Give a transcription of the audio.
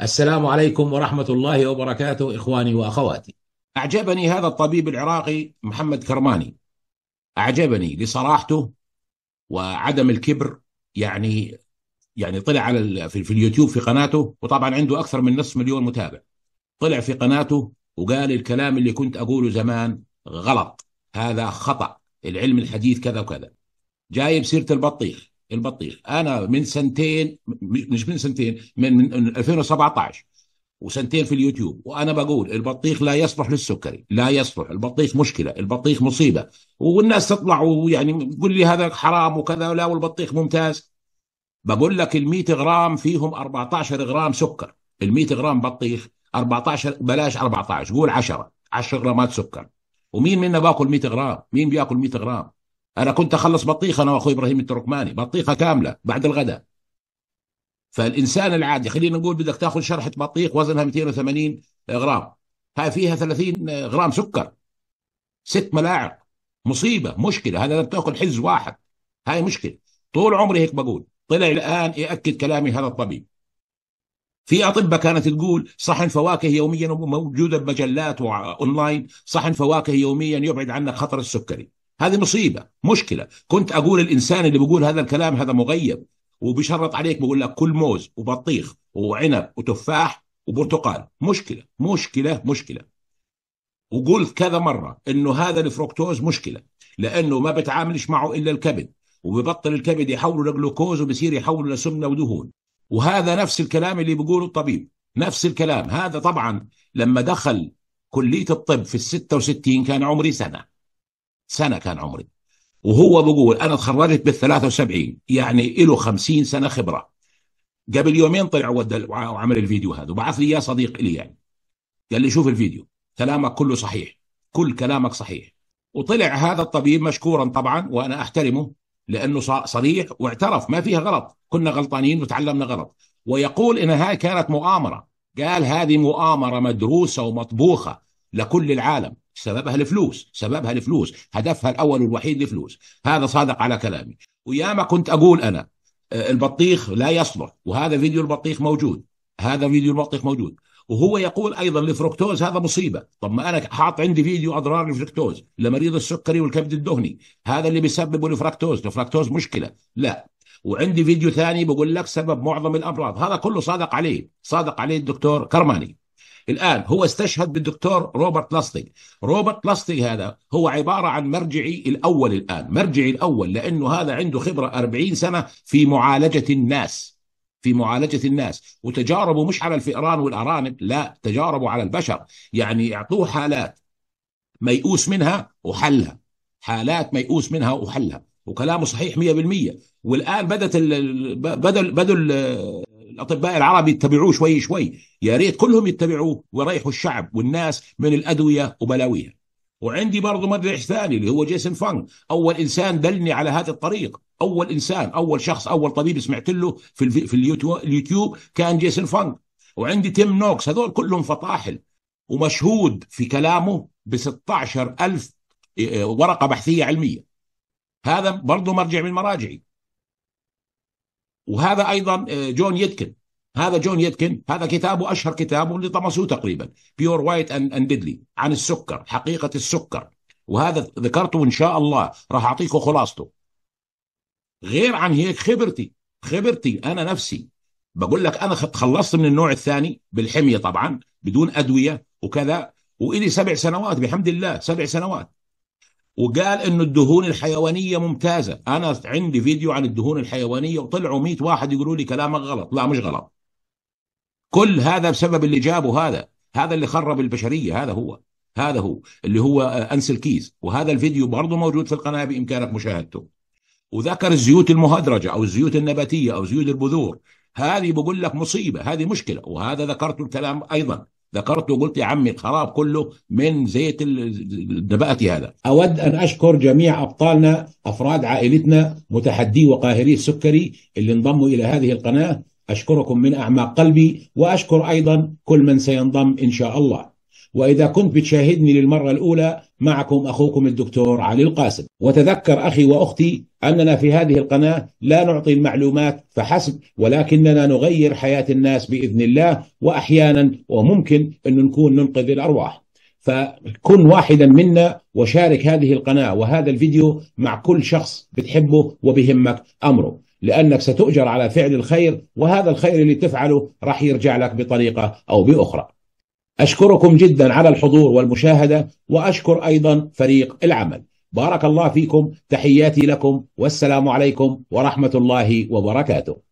السلام عليكم ورحمة الله وبركاته إخواني وأخواتي أعجبني هذا الطبيب العراقي محمد كرماني أعجبني لصراحته وعدم الكبر يعني يعني طلع على في اليوتيوب في قناته وطبعا عنده أكثر من نصف مليون متابع طلع في قناته وقال الكلام اللي كنت أقوله زمان غلط هذا خطأ العلم الحديث كذا وكذا جايب سيرة البطيخ البطيخ انا من سنتين مش من سنتين من, من 2017 وسنتين في اليوتيوب وانا بقول البطيخ لا يصلح للسكري لا يصلح البطيخ مشكله البطيخ مصيبه والناس تطلع ويعني تقول لي هذا حرام وكذا ولا والبطيخ ممتاز بقول لك ال100 غرام فيهم 14 غرام سكر ال100 غرام بطيخ 14 بلاش 14 قول 10 10 غرامات سكر ومين منا باكل 100 غرام مين بياكل 100 غرام انا كنت اخلص بطيخه انا واخوي ابراهيم التركماني بطيخه كامله بعد الغداء فالانسان العادي خلينا نقول بدك تاخذ شرحه بطيخ وزنها 280 غرام هاي فيها 30 غرام سكر ست ملاعق مصيبه مشكله هذا بتاكل حز واحد هاي مشكله طول عمري هيك بقول طلع الان ياكد كلامي هذا الطبيب في اطباء كانت تقول صحن فواكه يوميا موجوده بمجلات واونلاين صحن فواكه يوميا يبعد عنك خطر السكري هذه مصيبه مشكله كنت اقول الانسان اللي بيقول هذا الكلام هذا مغيب وبيشرط عليك بيقول لك كل موز وبطيخ وعنب وتفاح وبرتقال مشكله مشكله مشكله وقلت كذا مره انه هذا الفركتوز مشكله لانه ما بتعاملش معه الا الكبد وببطل الكبد يحوله لجلوكوز وبصير يحوله لسمنه ودهون وهذا نفس الكلام اللي بيقوله الطبيب نفس الكلام هذا طبعا لما دخل كليه الطب في ال 66 كان عمري سنه سنه كان عمري وهو بقول انا تخرجت بال 73 يعني له 50 سنه خبره قبل يومين طلع وعمل الفيديو هذا وبعث لي اياه صديق لي يعني قال لي شوف الفيديو كلامك كله صحيح كل كلامك صحيح وطلع هذا الطبيب مشكورا طبعا وانا احترمه لانه صريح واعترف ما فيها غلط كنا غلطانين وتعلمنا غلط ويقول ان هاي كانت مؤامره قال هذه مؤامره مدروسه ومطبوخه لكل العالم سببها الفلوس سببها الفلوس هدفها الأول والوحيد الفلوس هذا صادق على كلامي وياما كنت أقول أنا آه، البطيخ لا يصلح وهذا فيديو البطيخ موجود هذا فيديو البطيخ موجود وهو يقول ايضا الفركتوز هذا مصيبه طب ما انا حاط عندي فيديو اضرار الفركتوز لمريض السكري والكبد الدهني هذا اللي بيسببه الفركتوز الفركتوز مشكله لا وعندي فيديو ثاني بقول لك سبب معظم الامراض هذا كله صادق عليه صادق عليه الدكتور كرماني الآن هو استشهد بالدكتور روبرت لاستيج روبرت لاستيج هذا هو عبارة عن مرجعي الأول الآن مرجعي الأول لأنه هذا عنده خبرة 40 سنة في معالجة الناس في معالجة الناس وتجاربه مش على الفئران والأرانب لا تجاربه على البشر يعني يعطوه حالات ميؤوس منها وحلها حالات ميؤوس منها وحلها وكلامه صحيح 100% والان بدت بدل بدل الاطباء العرب يتبعوه شوي شوي يا ريت كلهم يتبعوه ويريحوا الشعب والناس من الادويه وبلاويها وعندي برضه مدرع ثاني اللي هو جيسون فانغ اول انسان دلني على هذا الطريق اول انسان اول شخص اول طبيب سمعت له في في اليوتيوب كان جيسون فانغ وعندي تيم نوكس هذول كلهم فطاحل ومشهود في كلامه ب ألف إيه، ورقه بحثيه علميه هذا برضه مرجع من مراجعي وهذا ايضا آه، جون يدكن هذا جون يدكن هذا كتابه اشهر كتابه اللي طمسوه تقريبا بيور وايت اند ديدلي عن السكر حقيقه السكر وهذا ذكرته ان شاء الله راح اعطيكم خلاصته غير عن هيك خبرتي خبرتي انا نفسي بقول لك انا خلصت من النوع الثاني بالحميه طبعا بدون ادويه وكذا والي سبع سنوات بحمد الله سبع سنوات وقال انه الدهون الحيوانيه ممتازه انا عندي فيديو عن الدهون الحيوانيه وطلعوا 100 واحد يقولوا لي كلامك غلط لا مش غلط كل هذا بسبب اللي جابه هذا هذا اللي خرب البشريه هذا هو هذا هو اللي هو آه، انس الكيز وهذا الفيديو برضه موجود في القناه بامكانك مشاهدته وذكر الزيوت المهدرجه او الزيوت النباتيه او زيوت البذور هذه بقول لك مصيبه هذه مشكله وهذا ذكرته الكلام ايضا ذكرت وقلت يا عمي الخراب كله من زيت الدبأتي هذا أود أن أشكر جميع أبطالنا أفراد عائلتنا متحدي وقاهري السكري اللي انضموا إلى هذه القناة أشكركم من أعماق قلبي وأشكر أيضا كل من سينضم إن شاء الله وإذا كنت بتشاهدني للمرة الأولى معكم أخوكم الدكتور علي القاسم وتذكر أخي وأختي أننا في هذه القناة لا نعطي المعلومات فحسب ولكننا نغير حياة الناس بإذن الله وأحيانا وممكن أن نكون ننقذ الأرواح فكن واحدا منا وشارك هذه القناة وهذا الفيديو مع كل شخص بتحبه وبهمك أمره لأنك ستؤجر على فعل الخير وهذا الخير اللي تفعله راح يرجع لك بطريقة أو بأخرى أشكركم جدا على الحضور والمشاهدة وأشكر أيضا فريق العمل بارك الله فيكم تحياتي لكم والسلام عليكم ورحمة الله وبركاته